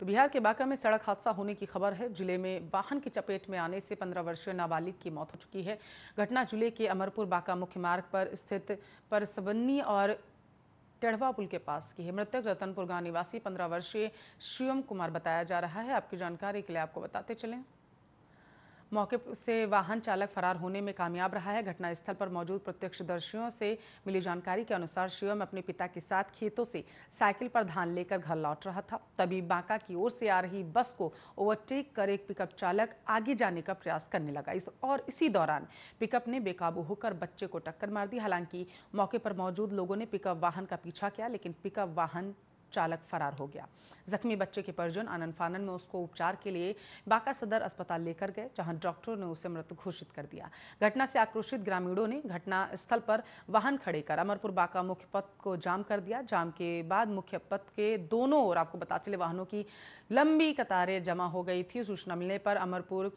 तो बिहार के बांका में सड़क हादसा होने की खबर है जिले में वाहन की चपेट में आने से पंद्रह वर्षीय नाबालिग की मौत हो चुकी है घटना जिले के अमरपुर बांका मुख्य मार्ग पर स्थित परसबन्नी और टेढ़वा पुल के पास की है मृतक रतनपुर गांव निवासी पंद्रह वर्षीय शिवम कुमार बताया जा रहा है आपकी जानकारी के लिए आपको बताते चलें मौके से वाहन चालक फरार होने में कामयाब रहा है घटनास्थल पर मौजूद प्रत्यक्षदर्शियों से मिली जानकारी के अनुसार शिवम अपने पिता के साथ खेतों से साइकिल पर धान लेकर घर लौट रहा था तभी बांका की ओर से आ रही बस को ओवरटेक कर एक पिकअप चालक आगे जाने का प्रयास करने लगा इस और इसी दौरान पिकअप ने बेकाबू होकर बच्चे को टक्कर मार दी हालांकि मौके पर मौजूद लोगों ने पिकअप वाहन का पीछा किया लेकिन पिकअप वाहन चालक फरार हो गया जख्मी बच्चे के परिजन आनंद फानन में उसको उपचार के लिए बांका सदर अस्पताल लेकर गए जहां डॉक्टरों ने उसे मृत घोषित कर दिया घटना से आक्रोशित ग्रामीणों ने घटना स्थल पर वाहन खड़े कर अमरपुर बांका मुख्य पथ को जाम कर दिया जाम के बाद मुख्य पथ के दोनों ओर आपको बता चले वाहनों की लंबी कतारें जमा हो गई थी सूचना मिलने पर अमरपुर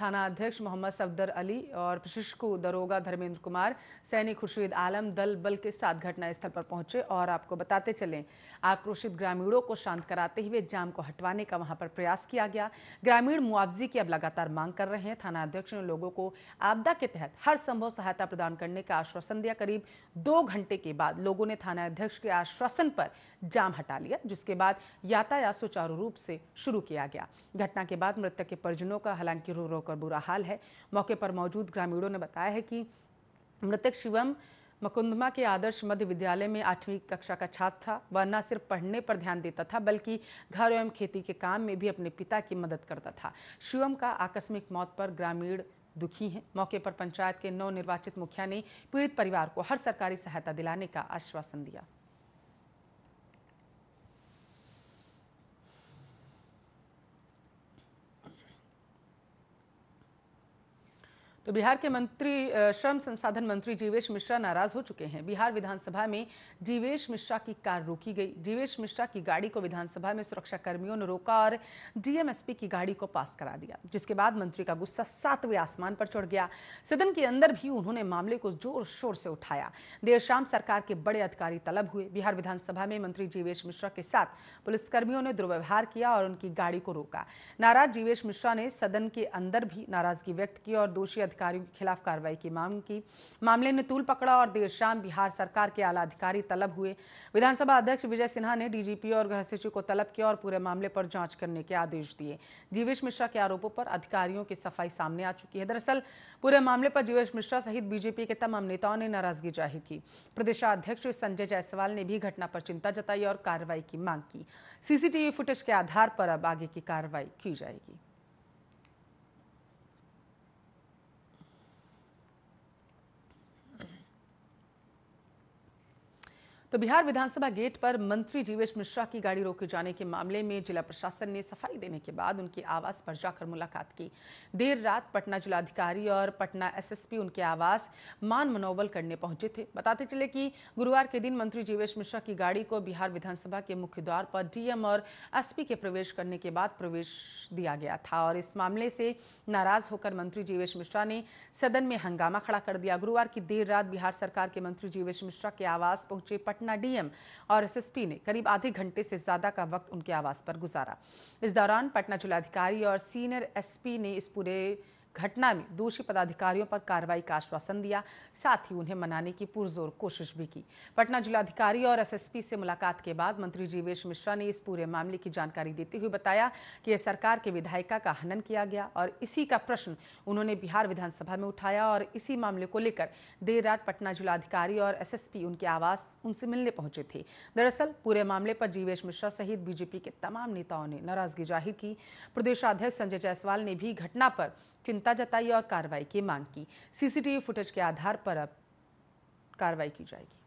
थाना अध्यक्ष मोहम्मद सफदर अली और प्रशिक्षु दरोगा धर्मेंद्र कुमार सैनिक खुर्शीद आलम दल बल के साथ घटनास्थल पर पहुंचे और आपको बताते चलें आक्रोशित ग्रामीणों को शांत कराते हुए जाम को हटवाने का वहां पर प्रयास किया गया ग्रामीण मुआवजे की अब लगातार मांग कर रहे हैं थाना अध्यक्ष ने लोगों को आपदा के तहत हर संभव सहायता प्रदान करने का आश्वासन दिया करीब दो घंटे के बाद लोगों ने थाना अध्यक्ष के आश्वासन पर जाम हटा लिया जिसके बाद यातायात सुचारू रूप से शुरू किया गया घटना के बाद मृतक के परिजनों का हालांकि रो रो कर बुरा हाल है मौके पर मौजूद ग्रामीणों ने बताया है कि मृतक शिवम मकुंदमा के आदर्श मध्य विद्यालय में आठवीं कक्षा का छात्र था वह न सिर्फ पढ़ने पर ध्यान देता था बल्कि घर एवं खेती के काम में भी अपने पिता की मदद करता था शिवम का आकस्मिक मौत पर ग्रामीण दुखी हैं मौके पर पंचायत के निर्वाचित मुखिया ने पीड़ित परिवार को हर सरकारी सहायता दिलाने का आश्वासन दिया तो बिहार के मंत्री श्रम संसाधन मंत्री जीवेश मिश्रा नाराज हो चुके हैं बिहार विधानसभा में जीवेश मिश्रा की कार रोकी गई जीवेश मिश्रा की गाड़ी को विधानसभा में सुरक्षा कर्मियों ने रोका और डीएमएसपी की गाड़ी को पास करा दिया जिसके बाद मंत्री का गुस्सा सातवें आसमान पर चढ़ गया सदन के अंदर भी उन्होंने मामले को जोर शोर से उठाया देर शाम सरकार के बड़े अधिकारी तलब हुए बिहार विधानसभा में मंत्री जीवेश मिश्रा के साथ पुलिसकर्मियों ने दुर्व्यवहार किया और उनकी गाड़ी को रोका नाराज जीवेश मिश्रा ने सदन के अंदर भी नाराजगी व्यक्त की और दोषी अधिकारियों के खिलाफ कार्रवाई की मांग की मामले ने तूल पकड़ा और देर शाम बिहार सरकार के आला अधिकारी तलब हुए विधानसभा अध्यक्ष विजय सिन्हा ने डीजीपी और गृह सचिव को तलब किया और पूरे मामले पर जांच करने के आदेश दिए जीवेश मिश्रा के आरोपों पर अधिकारियों की सफाई सामने आ चुकी है दरअसल पूरे मामले पर जीवेश मिश्रा सहित बीजेपी के तमाम नेताओं ने नाराजगी जाहिर की प्रदेशाध्यक्ष संजय जायसवाल ने भी घटना पर चिंता जताई और कार्रवाई की मांग की सीसीटीवी फुटेज के आधार पर अब आगे की कार्रवाई की जाएगी तो बिहार विधानसभा गेट पर मंत्री जीवेश मिश्रा की गाड़ी रोके जाने के मामले में जिला प्रशासन ने सफाई देने के बाद उनके आवास पर जाकर मुलाकात की देर रात पटना जिलाधिकारी और पटना एसएसपी उनके आवास मान मनोबल करने पहुंचे थे बताते चले कि गुरुवार के दिन मंत्री जीवेश मिश्रा की गाड़ी को बिहार विधानसभा के मुख्य द्वार पर डीएम और एसपी के प्रवेश करने के बाद प्रवेश दिया गया था और इस मामले से नाराज होकर मंत्री जीवेश मिश्रा ने सदन में हंगामा खड़ा कर दिया गुरुवार की देर रात बिहार सरकार के मंत्री जीवेश मिश्रा के आवास पहुंचे पटना पटना डीएम और एसएसपी ने करीब आधे घंटे से ज्यादा का वक्त उनके आवास पर गुजारा इस दौरान पटना जिलाधिकारी और सीनियर एसपी ने इस पूरे घटना में दोषी पदाधिकारियों पर कार्रवाई का आश्वासन दिया साथ ही उन्हें मनाने की पुरजोर कोशिश भी की पटना जिलाधिकारी और एसएसपी से मुलाकात के बाद मंत्री जीवेश मिश्रा ने इस पूरे मामले की जानकारी देते हुए बताया कि यह सरकार के विधायिका का हनन किया गया और इसी का प्रश्न उन्होंने बिहार विधानसभा में उठाया और इसी मामले को लेकर देर रात पटना जिलाधिकारी और एस उनके आवास उनसे मिलने पहुंचे थे दरअसल पूरे मामले पर जीवेश मिश्रा सहित बीजेपी के तमाम नेताओं ने नाराजगी जाहिर की प्रदेशाध्यक्ष संजय जायसवाल ने भी घटना पर चिंता जताई और कार्रवाई की मांग की सीसीटीवी फुटेज के आधार पर अब कार्रवाई की जाएगी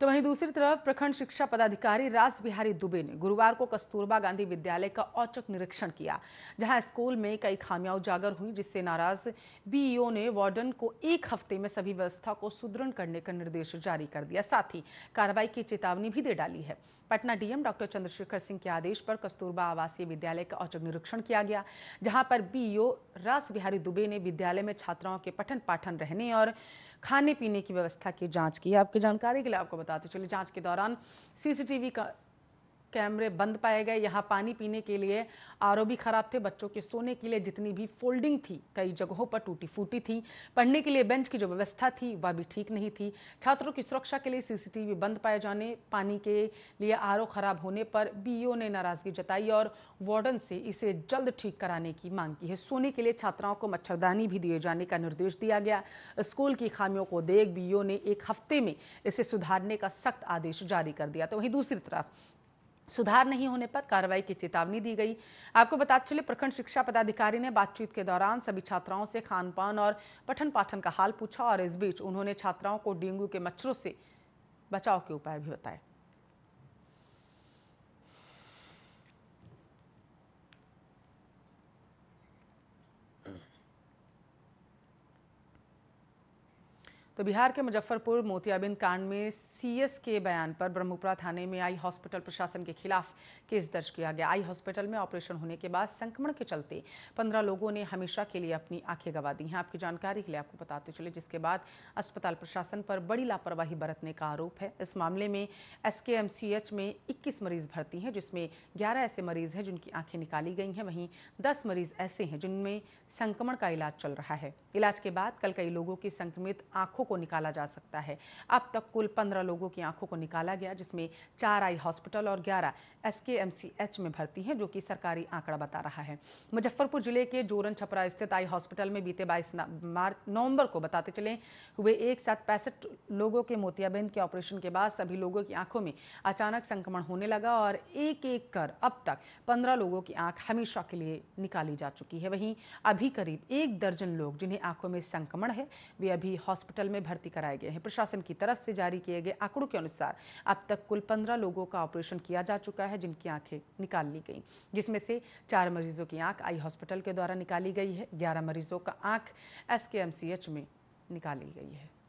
तो वहीं दूसरी तरफ प्रखंड शिक्षा पदाधिकारी रास बिहारी दुबे ने गुरुवार को कस्तूरबा गांधी विद्यालय का औचक निरीक्षण किया जहां स्कूल में कई खामियां उजागर हुई जिससे नाराज बीईओ ने वार्डन को एक हफ्ते में सभी व्यवस्था को सुदृढ़ करने का निर्देश जारी कर दिया साथ ही कार्रवाई की चेतावनी भी दे डाली है पटना डीएम डॉक्टर चंद्रशेखर सिंह के आदेश पर कस्तूरबा आवासीय विद्यालय का औचक निरीक्षण किया गया जहां पर बीईओ रास बिहारी दुबे ने विद्यालय में छात्राओं के पठन पाठन रहने और खाने पीने की व्यवस्था की जाँच की आपकी जानकारी के लिए आपको बताते चलिए जाँच के दौरान सीसीटीवी का कैमरे बंद पाए गए यहाँ पानी पीने के लिए आर भी खराब थे बच्चों के सोने के लिए जितनी भी फोल्डिंग थी कई जगहों पर टूटी फूटी थी पढ़ने के लिए बेंच की जो व्यवस्था थी वह भी ठीक नहीं थी छात्रों की सुरक्षा के लिए सीसीटीवी बंद पाए जाने पानी के लिए आर खराब होने पर बीईओ ने नाराजगी जताई और वार्डन से इसे जल्द ठीक कराने की मांग की है सोने के लिए छात्राओं को मच्छरदानी भी दिए जाने का निर्देश दिया गया स्कूल की खामियों को देख बीईओ ने एक हफ्ते में इसे सुधारने का सख्त आदेश जारी कर दिया तो वहीं दूसरी तरफ सुधार नहीं होने पर कार्रवाई की चेतावनी दी गई आपको बता चले प्रखंड शिक्षा पदाधिकारी ने बातचीत के दौरान सभी छात्राओं से खान पान और पठन पाठन का हाल पूछा और इस बीच उन्होंने छात्राओं को डेंगू के मच्छरों से बचाव के उपाय भी बताए तो बिहार के मुजफ्फरपुर मोतियाबिंद कांड में सीएस के बयान पर ब्रह्मपुरा थाने में आई हॉस्पिटल प्रशासन के खिलाफ केस दर्ज किया गया आई हॉस्पिटल में ऑपरेशन होने के बाद संक्रमण के चलते पंद्रह लोगों ने हमेशा के लिए अपनी आंखें गवा दी हैं आपकी जानकारी के लिए आपको बताते चले जिसके बाद अस्पताल प्रशासन पर बड़ी लापरवाही बरतने का आरोप है इस मामले में एस में इक्कीस मरीज भर्ती हैं जिसमें ग्यारह ऐसे मरीज हैं जिनकी आंखें निकाली गई हैं वहीं दस मरीज ऐसे हैं जिनमें संक्रमण का इलाज चल रहा है इलाज के बाद कल कई लोगों की संक्रमित आंखों को निकाला जा सकता है अब तक कुल पंद्रह लोगों की आंखों को निकाला गया जिसमें चार आई हॉस्पिटल और ग्यारह एस में भर्ती हैं जो कि सरकारी आंकड़ा बता रहा है मुजफ्फरपुर जिले के जोरन छपरा स्थित आई हॉस्पिटल में बीते बाईस मार्च नवंबर को बताते चले हुए एक साथ पैंसठ लोगों के मोतियाबिंद के ऑपरेशन के बाद सभी लोगों की आंखों में अचानक संक्रमण होने लगा और एक एक कर अब तक पंद्रह लोगों की आंख हमेशा के लिए निकाली जा चुकी है वहीं अभी करीब एक दर्जन लोग जिन्हें आंखों में संक्रमण है वे अभी हॉस्पिटल में भर्ती कराए गए हैं प्रशासन की तरफ से जारी किए गए आंकड़ों के अनुसार अब तक कुल पंद्रह लोगों का ऑपरेशन किया जा चुका है जिनकी आंखें निकाल ली गई जिसमें से चार मरीजों की आंख आई हॉस्पिटल के द्वारा निकाली गई है ग्यारह मरीजों का आंख एस में निकाली गई है